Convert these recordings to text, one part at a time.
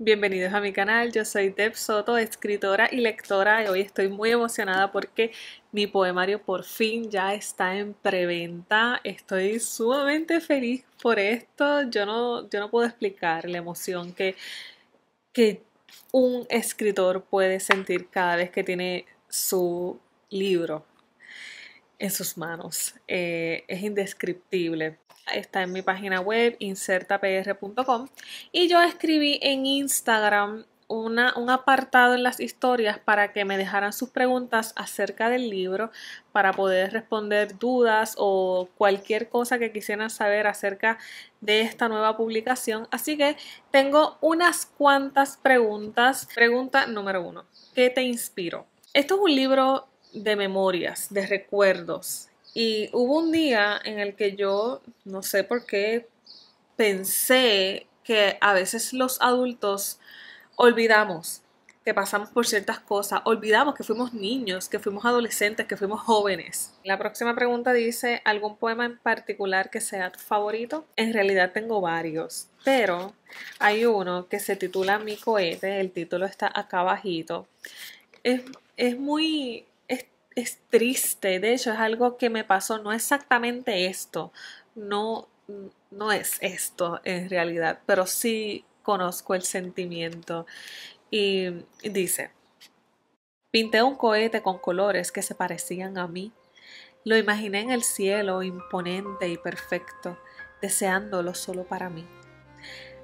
Bienvenidos a mi canal, yo soy Deb Soto, escritora y lectora y hoy estoy muy emocionada porque mi poemario por fin ya está en preventa. Estoy sumamente feliz por esto, yo no, yo no puedo explicar la emoción que, que un escritor puede sentir cada vez que tiene su libro en sus manos. Eh, es indescriptible está en mi página web insertapr.com y yo escribí en Instagram un apartado en las historias para que me dejaran sus preguntas acerca del libro, para poder responder dudas o cualquier cosa que quisieran saber acerca de esta nueva publicación. Así que tengo unas cuantas preguntas. Pregunta número uno, ¿qué te inspiró? Esto es un libro de memorias, de recuerdos, y hubo un día en el que yo, no sé por qué, pensé que a veces los adultos olvidamos que pasamos por ciertas cosas, olvidamos que fuimos niños, que fuimos adolescentes, que fuimos jóvenes. La próxima pregunta dice, ¿algún poema en particular que sea tu favorito? En realidad tengo varios, pero hay uno que se titula Mi cohete, el título está acá abajito. Es, es muy es triste, de hecho es algo que me pasó, no exactamente esto, no, no es esto en realidad, pero sí conozco el sentimiento. Y dice, pinté un cohete con colores que se parecían a mí. Lo imaginé en el cielo, imponente y perfecto, deseándolo solo para mí.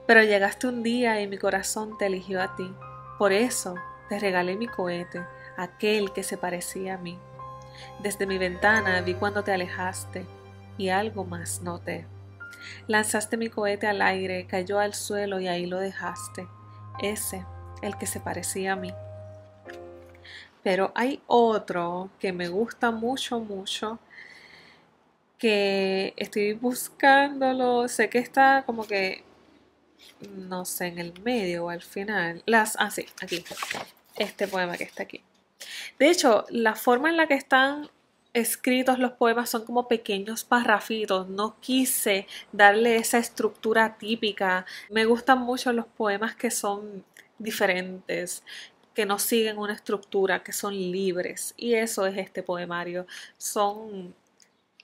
Pero llegaste un día y mi corazón te eligió a ti. Por eso te regalé mi cohete aquel que se parecía a mí. Desde mi ventana vi cuando te alejaste y algo más noté. Lanzaste mi cohete al aire, cayó al suelo y ahí lo dejaste. Ese, el que se parecía a mí. Pero hay otro que me gusta mucho, mucho, que estoy buscándolo. Sé que está como que, no sé, en el medio o al final. Las, ah, sí, aquí. Este poema que está aquí. De hecho, la forma en la que están escritos los poemas son como pequeños parrafitos, no quise darle esa estructura típica. Me gustan mucho los poemas que son diferentes, que no siguen una estructura, que son libres. Y eso es este poemario. Son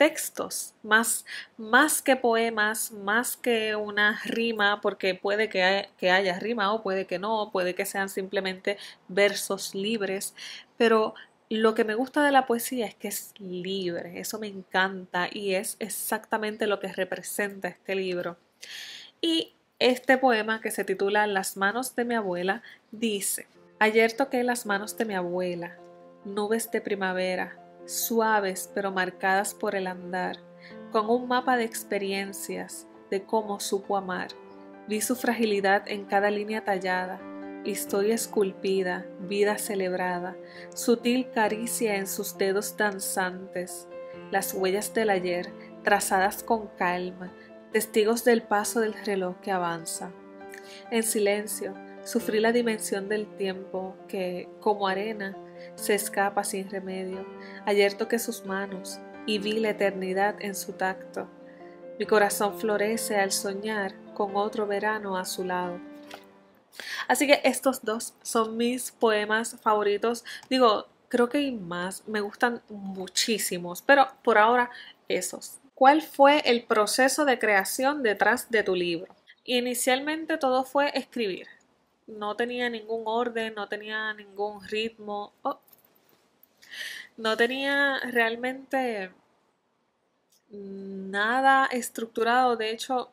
textos, más, más que poemas, más que una rima, porque puede que, que haya rima o puede que no, puede que sean simplemente versos libres, pero lo que me gusta de la poesía es que es libre, eso me encanta y es exactamente lo que representa este libro. Y este poema que se titula Las manos de mi abuela dice, ayer toqué las manos de mi abuela, nubes de primavera, suaves pero marcadas por el andar, con un mapa de experiencias de cómo supo amar. Vi su fragilidad en cada línea tallada, historia esculpida, vida celebrada, sutil caricia en sus dedos danzantes, las huellas del ayer trazadas con calma, testigos del paso del reloj que avanza. En silencio, sufrí la dimensión del tiempo que, como arena, se escapa sin remedio. Ayer toqué sus manos y vi la eternidad en su tacto. Mi corazón florece al soñar con otro verano a su lado. Así que estos dos son mis poemas favoritos. Digo, creo que hay más, me gustan muchísimos, pero por ahora esos. ¿Cuál fue el proceso de creación detrás de tu libro? Inicialmente todo fue escribir. No tenía ningún orden, no tenía ningún ritmo. Oh, no tenía realmente nada estructurado, de hecho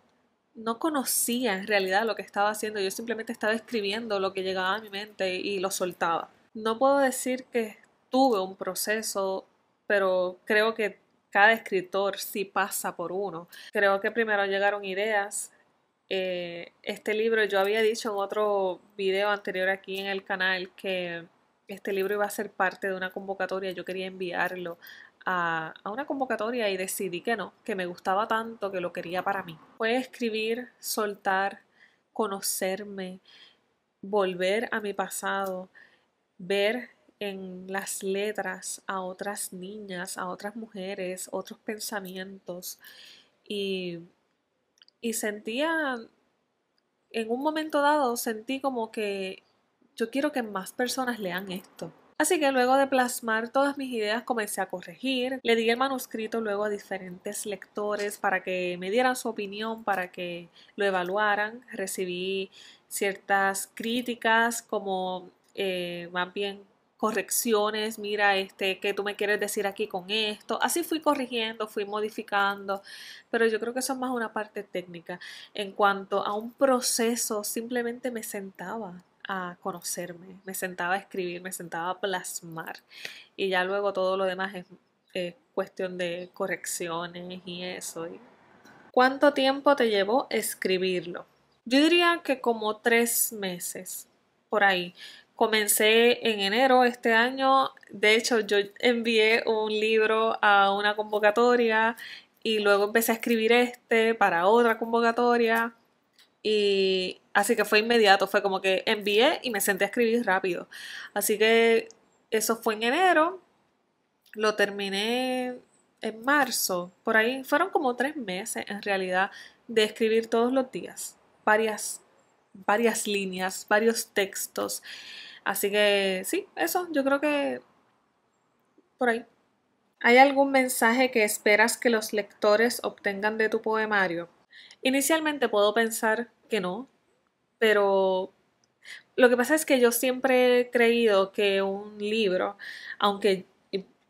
no conocía en realidad lo que estaba haciendo, yo simplemente estaba escribiendo lo que llegaba a mi mente y lo soltaba. No puedo decir que tuve un proceso, pero creo que cada escritor sí pasa por uno. Creo que primero llegaron ideas. Eh, este libro yo había dicho en otro video anterior aquí en el canal que este libro iba a ser parte de una convocatoria, yo quería enviarlo a, una convocatoria y decidí que no, que me gustaba tanto, que lo quería para mí. Fue escribir, soltar, conocerme, volver a mi pasado, ver en las letras a otras niñas, a otras mujeres, otros pensamientos y, y sentía, en un momento dado sentí como que yo quiero que más personas lean esto. Así que luego de plasmar todas mis ideas comencé a corregir, le di el manuscrito luego a diferentes lectores para que me dieran su opinión, para que lo evaluaran, recibí ciertas críticas como eh, más bien correcciones, mira, este, que tú me quieres decir aquí con esto. Así fui corrigiendo, fui modificando, pero yo creo que eso es más una parte técnica. En cuanto a un proceso, simplemente me sentaba, a conocerme, me sentaba a escribir, me sentaba a plasmar y ya luego todo lo demás es, cuestión de correcciones y eso. ¿Cuánto tiempo te llevó escribirlo? Yo diría que como tres meses, por ahí. Comencé en enero este año, de hecho yo envié un libro a una convocatoria y luego empecé a escribir este para otra convocatoria y así que fue inmediato, fue como que envié y me senté a escribir rápido. Así que eso fue en enero, lo terminé en marzo, por ahí fueron como tres meses en realidad de escribir todos los días, varias, varias líneas, varios textos. Así que sí, eso, yo creo que por ahí. ¿Hay algún mensaje que esperas que los lectores obtengan de tu poemario? Inicialmente puedo pensar que no, pero lo que pasa es que yo siempre he creído que un libro, aunque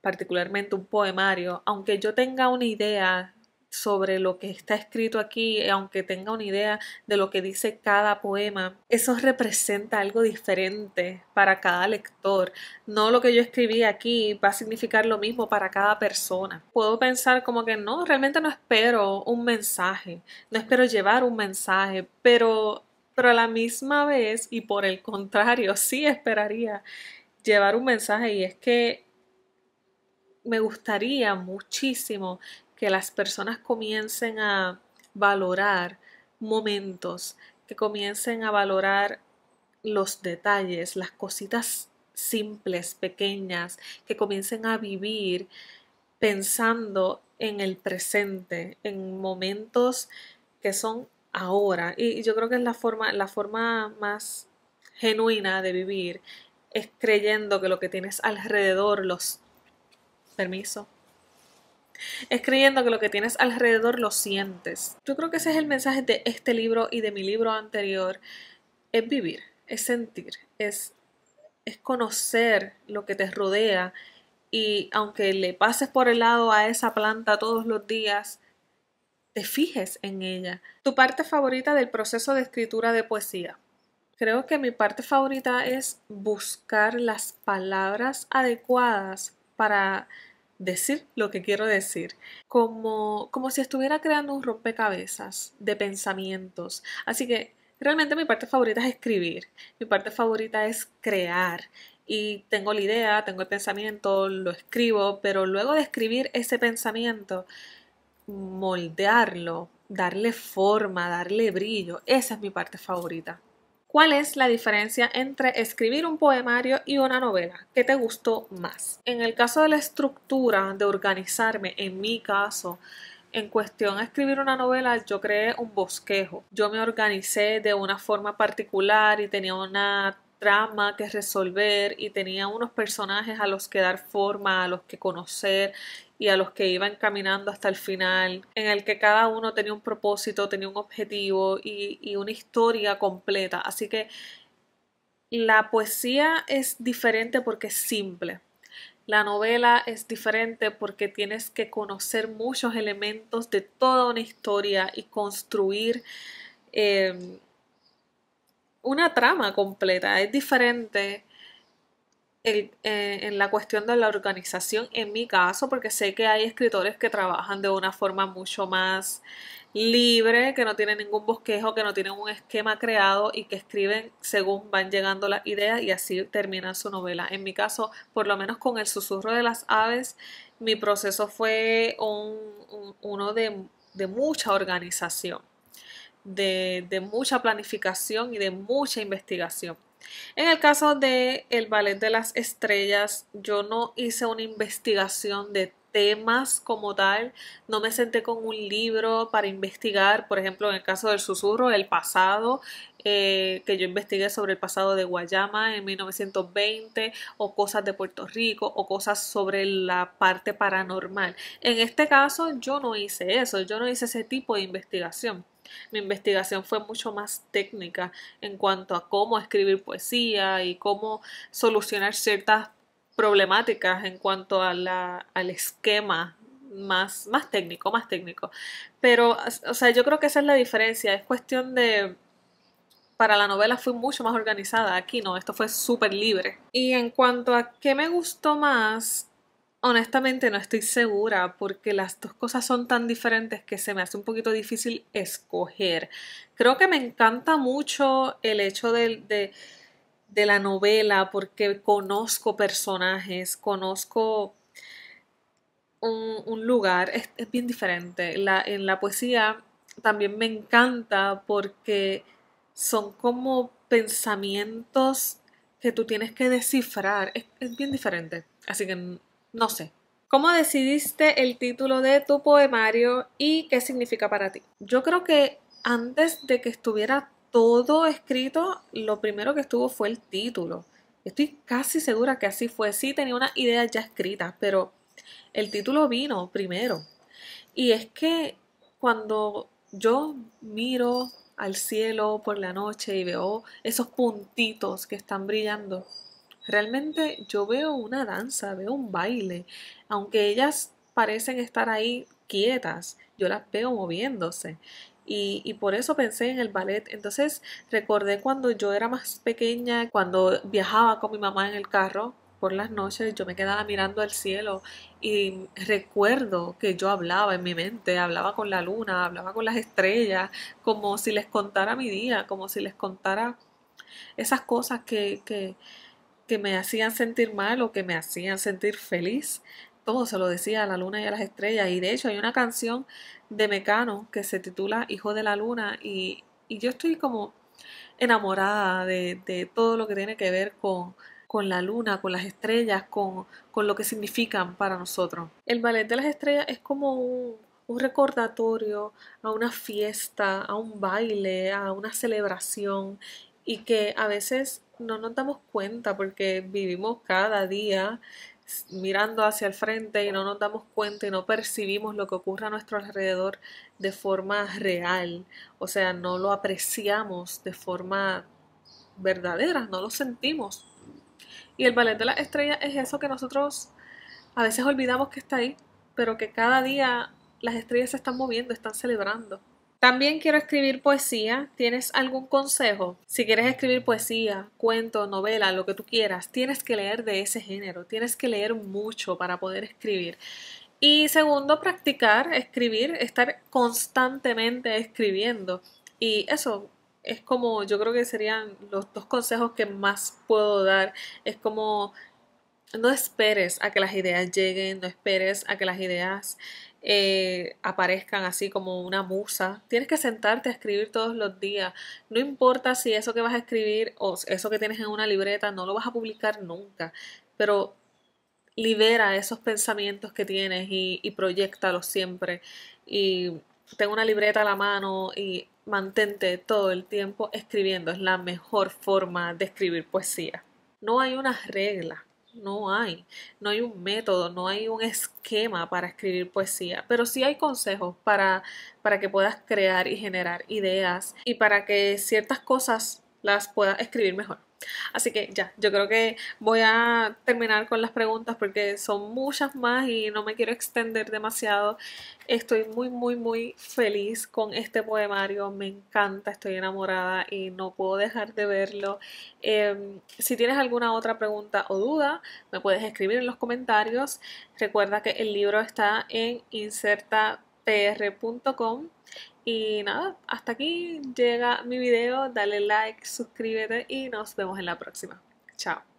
particularmente un poemario, aunque yo tenga una idea sobre lo que está escrito aquí, aunque tenga una idea de lo que dice cada poema, eso representa algo diferente para cada lector. No lo que yo escribí aquí va a significar lo mismo para cada persona. Puedo pensar como que no, realmente no espero un mensaje, no espero llevar un mensaje, pero, pero a la misma vez y por el contrario, sí esperaría llevar un mensaje y es que me gustaría muchísimo que las personas comiencen a valorar momentos, que comiencen a valorar los detalles, las cositas simples, pequeñas, que comiencen a vivir pensando en el presente, en momentos que son ahora. Y, yo creo que es la forma, la forma más genuina de vivir, es creyendo que lo que tienes alrededor, los permiso, es creyendo que lo que tienes alrededor lo sientes. Yo creo que ese es el mensaje de este libro y de mi libro anterior. Es vivir, es sentir, es, es conocer lo que te rodea y aunque le pases por el lado a esa planta todos los días, te fijes en ella. Tu parte favorita del proceso de escritura de poesía. Creo que mi parte favorita es buscar las palabras adecuadas para decir lo que quiero decir, como, como si estuviera creando un rompecabezas de pensamientos. Así que realmente mi parte favorita es escribir, mi parte favorita es crear. Y tengo la idea, tengo el pensamiento, lo escribo, pero luego de escribir ese pensamiento, moldearlo, darle forma, darle brillo, esa es mi parte favorita. ¿Cuál es la diferencia entre escribir un poemario y una novela? ¿Qué te gustó más? En el caso de la estructura, de organizarme, en mi caso, en cuestión a escribir una novela, yo creé un bosquejo. Yo me organicé de una forma particular y tenía una trama que resolver y tenía unos personajes a los que dar forma, a los que conocer y a los que iban caminando hasta el final, en el que cada uno tenía un propósito, tenía un objetivo y, una historia completa. Así que la poesía es diferente porque es simple. La novela es diferente porque tienes que conocer muchos elementos de toda una historia y construir eh, una trama completa, es diferente eh, en la cuestión de la organización, en mi caso, porque sé que hay escritores que trabajan de una forma mucho más libre, que no tienen ningún bosquejo, que no tienen un esquema creado y que escriben según van llegando las ideas y así termina su novela. En mi caso, por lo menos con El susurro de las aves, mi proceso fue uno de mucha organización de, mucha planificación y de mucha investigación. En el caso de el ballet de las estrellas, yo no hice una investigación de temas como tal, no me senté con un libro para investigar, por ejemplo, en el caso del susurro, el pasado, eh, que yo investigué sobre el pasado de Guayama en 1920, o cosas de Puerto Rico, o cosas sobre la parte paranormal. En este caso, yo no hice eso, yo no hice ese tipo de investigación. Mi investigación fue mucho más técnica en cuanto a cómo escribir poesía y cómo solucionar ciertas problemáticas en cuanto a la, al esquema más, más técnico, más técnico. Pero, o sea, yo creo que esa es la diferencia. Es cuestión de... Para la novela fui mucho más organizada. Aquí no, esto fue súper libre. Y en cuanto a qué me gustó más, Honestamente no estoy segura porque las dos cosas son tan diferentes que se me hace un poquito difícil escoger. Creo que me encanta mucho el hecho de, la novela porque conozco personajes, conozco un, lugar, es, bien diferente. La, en la poesía también me encanta porque son como pensamientos que tú tienes que descifrar, es, es bien diferente. Así que no sé. ¿Cómo decidiste el título de tu poemario y qué significa para ti? Yo creo que antes de que estuviera todo escrito, lo primero que estuvo fue el título. Estoy casi segura que así fue. Sí, tenía una idea ya escrita, pero el título vino primero. Y es que cuando yo miro al cielo por la noche y veo esos puntitos que están brillando, Realmente yo veo una danza, veo un baile. Aunque ellas parecen estar ahí quietas, yo las veo moviéndose. Y, y, por eso pensé en el ballet. Entonces recordé cuando yo era más pequeña, cuando viajaba con mi mamá en el carro por las noches, yo me quedaba mirando al cielo y recuerdo que yo hablaba en mi mente, hablaba con la luna, hablaba con las estrellas, como si les contara mi día, como si les contara esas cosas que, que, que me hacían sentir mal o que me hacían sentir feliz. Todo se lo decía a la luna y a las estrellas. Y de hecho hay una canción de Mecano que se titula Hijo de la Luna y, yo estoy como enamorada de, todo lo que tiene que ver con, la luna, con las estrellas, con, lo que significan para nosotros. El ballet de las estrellas es como un, un recordatorio a una fiesta, a un baile, a una celebración y que a veces no nos damos cuenta porque vivimos cada día mirando hacia el frente y no nos damos cuenta y no percibimos lo que ocurre a nuestro alrededor de forma real, o sea, no lo apreciamos de forma verdadera, no lo sentimos. Y el ballet de las estrellas es eso que nosotros a veces olvidamos que está ahí, pero que cada día las estrellas se están moviendo, están celebrando. También quiero escribir poesía. ¿Tienes algún consejo? Si quieres escribir poesía, cuento, novela, lo que tú quieras, tienes que leer de ese género, tienes que leer mucho para poder escribir. Y segundo, practicar, escribir, estar constantemente escribiendo. Y eso es como, yo creo que serían los dos consejos que más puedo dar. Es como, no esperes a que las ideas lleguen, no esperes a que las ideas eh, aparezcan así como una musa. Tienes que sentarte a escribir todos los días. No importa si eso que vas a escribir o eso que tienes en una libreta no lo vas a publicar nunca, pero libera esos pensamientos que tienes y, y proyectalos siempre. Y tengo una libreta a la mano y mantente todo el tiempo escribiendo. Es la mejor forma de escribir poesía. No hay una regla no hay, no hay un método, no hay un esquema para escribir poesía, pero sí hay consejos para, para que puedas crear y generar ideas y para que ciertas cosas las puedas escribir mejor. Así que ya, yo creo que voy a terminar con las preguntas porque son muchas más y no me quiero extender demasiado. Estoy muy, muy, muy feliz con este poemario. Me encanta, estoy enamorada y no puedo dejar de verlo. Em, si tienes alguna otra pregunta o duda, me puedes escribir en los comentarios. Recuerda que el libro está en inserta.com y nada, hasta aquí llega mi video. Dale like, suscríbete y nos vemos en la próxima. Chao.